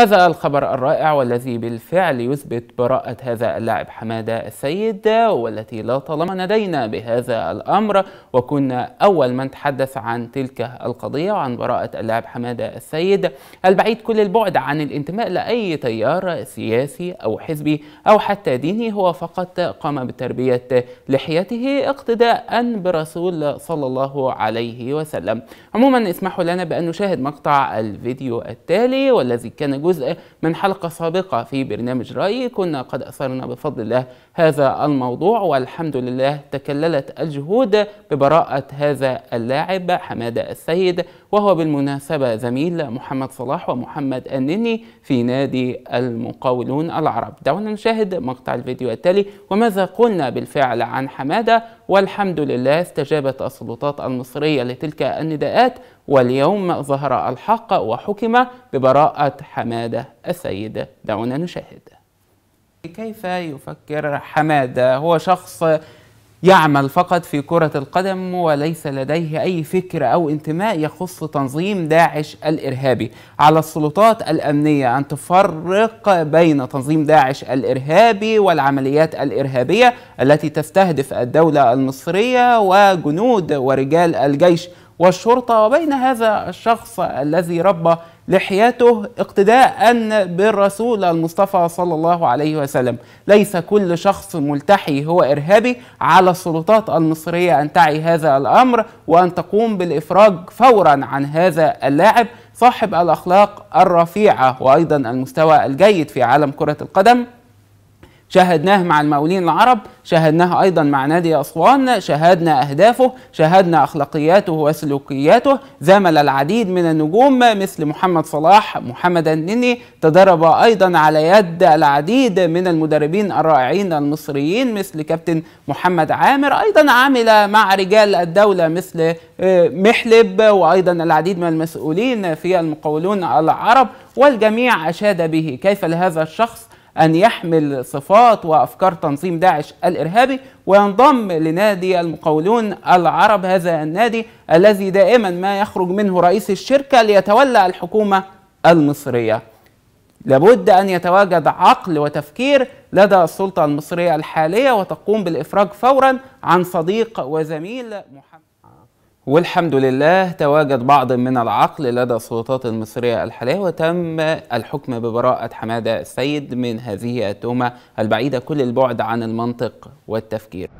هذا الخبر الرائع والذي بالفعل يثبت براءة هذا اللاعب حمادة السيد والتي لا طالما ندينا بهذا الأمر وكنا أول من تحدث عن تلك القضية وعن براءة اللاعب حمادة السيد البعيد كل البعد عن الانتماء لأي تيار سياسي أو حزبي أو حتى ديني هو فقط قام بتربية لحيته اقتداء برسول صلى الله عليه وسلم عموما اسمحوا لنا بأن نشاهد مقطع الفيديو التالي والذي كان جزء جزء من حلقة سابقة في برنامج رأي كنا قد أثرنا بفضل الله هذا الموضوع والحمد لله تكللت الجهود ببراءة هذا اللاعب حمادة السيد وهو بالمناسبة زميل محمد صلاح ومحمد النني في نادي المقاولون العرب دعونا نشاهد مقطع الفيديو التالي وماذا قلنا بالفعل عن حمادة والحمد لله استجابت السلطات المصرية لتلك النداءات واليوم ظهر الحق وحكم ببراءة حمادة السيد دعونا نشاهد كيف يفكر حمادة هو شخص يعمل فقط في كرة القدم وليس لديه أي فكر أو انتماء يخص تنظيم داعش الإرهابي على السلطات الأمنية أن تفرق بين تنظيم داعش الإرهابي والعمليات الإرهابية التي تستهدف الدولة المصرية وجنود ورجال الجيش والشرطة وبين هذا الشخص الذي ربى لحيته اقتداء بالرسول المصطفى صلى الله عليه وسلم ليس كل شخص ملتحي هو إرهابي على السلطات المصرية أن تعي هذا الأمر وأن تقوم بالإفراج فورا عن هذا اللاعب صاحب الأخلاق الرفيعة وأيضا المستوى الجيد في عالم كرة القدم شاهدناه مع المقاولين العرب شاهدناه أيضا مع نادي أسوان شاهدنا أهدافه شاهدنا أخلاقياته وسلوكياته زامل العديد من النجوم مثل محمد صلاح محمد النني تدرب أيضا على يد العديد من المدربين الرائعين المصريين مثل كابتن محمد عامر أيضا عمل مع رجال الدولة مثل آه، محلب وأيضا العديد من المسؤولين في المقاولون العرب والجميع أشاد به كيف لهذا الشخص أن يحمل صفات وأفكار تنظيم داعش الإرهابي وينضم لنادي المقاولون العرب هذا النادي الذي دائما ما يخرج منه رئيس الشركة ليتولى الحكومة المصرية لابد أن يتواجد عقل وتفكير لدى السلطة المصرية الحالية وتقوم بالإفراج فورا عن صديق وزميل محمد والحمد لله تواجد بعض من العقل لدى السلطات المصرية الحالية وتم الحكم ببراءة حمادة السيد من هذه التهمة البعيدة كل البعد عن المنطق والتفكير